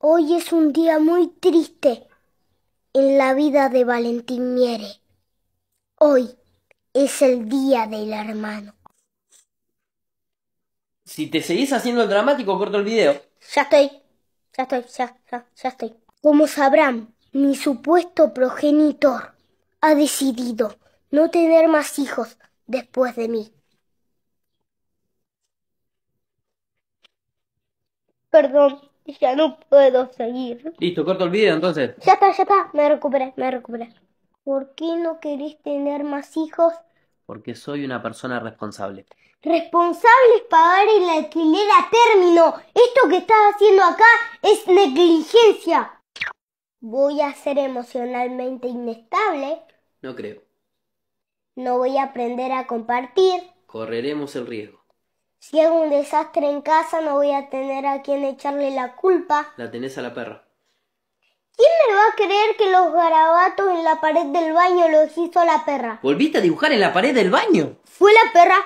Hoy es un día muy triste en la vida de Valentín Miere. Hoy es el día del hermano. Si te seguís haciendo el dramático, corto el video. Ya estoy. Ya estoy, ya, ya, ya estoy. Como sabrán, mi supuesto progenitor ha decidido no tener más hijos después de mí. Perdón, ya no puedo seguir. Listo, corto el video entonces. Ya está, ya está, me recuperé, me recuperé. ¿Por qué no querés tener más hijos? Porque soy una persona responsable. Responsable es pagar el alquiler a término. Esto que estás haciendo acá es negligencia. Voy a ser emocionalmente inestable. No creo. No voy a aprender a compartir. Correremos el riesgo. Si hago un desastre en casa, no voy a tener a quien echarle la culpa. La tenés a la perra. ¿Quién me va a creer que los garabatos en la pared del baño los hizo la perra? ¿Volviste a dibujar en la pared del baño? Fue la perra